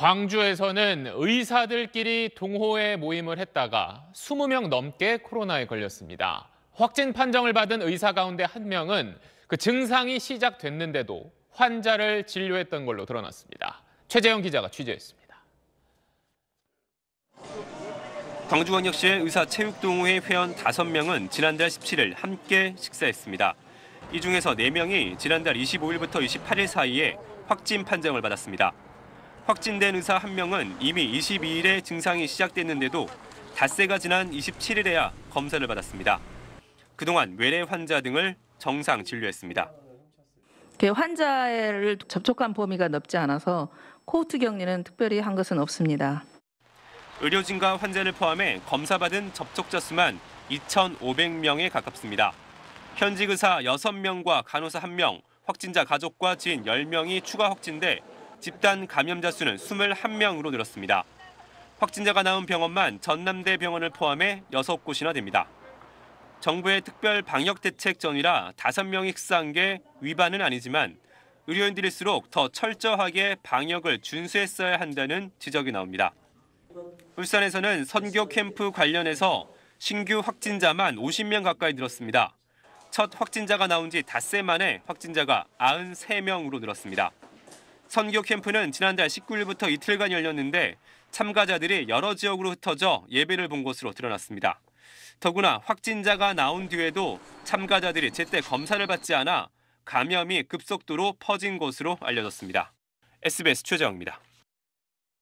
광주에서는 의사들끼리 동호회 모임을 했다가 20명 넘게 코로나에 걸렸습니다. 확진 판정을 받은 의사 가운데 한 명은 그 증상이 시작됐는데도 환자를 진료했던 걸로 드러났습니다. 최재영 기자가 취재했습니다. 광주원역시의 의사체육동호회 회원 5명은 지난달 17일 함께 식사했습니다. 이 중에서 4명이 지난달 25일부터 28일 사이에 확진 판정을 받았습니다. 확진된 의사 한 명은 이미 22일에 증상이 시작됐는데도 닷새가 지난 27일에야 검사를 받았습니다. 그동안 외래 환자 등을 정상 진료했습니다. 그 환자를 접촉한 범위가 넓지 않아서 코호트 격리는 특별히 한 것은 없습니다. 의료진과 환자를 포함해 검사받은 접촉자 수만 2,500명에 가깝습니다. 현직 의사 6명과 간호사 1명, 확진자 가족과 지인 10명이 추가 확진돼 집단 감염자 수는 21명으로 늘었습니다. 확진자가 나온 병원만 전남대 병원을 포함해 6곳이나 됩니다. 정부의 특별 방역 대책 전이라 5명이 흡사한 게 위반은 아니지만 의료인들일수록 더 철저하게 방역을 준수했어야 한다는 지적이 나옵니다. 울산에서는 선교 캠프 관련해서 신규 확진자만 50명 가까이 늘었습니다. 첫 확진자가 나온 지 닷새 만에 확진자가 93명으로 늘었습니다. 선교 캠프는 지난달 19일부터 이틀간 열렸는데 참가자들이 여러 지역으로 흩어져 예배를 본 것으로 드러났습니다. 더구나 확진자가 나온 뒤에도 참가자들이 제때 검사를 받지 않아 감염이 급속도로 퍼진 것으로 알려졌습니다. SBS 최정입니다.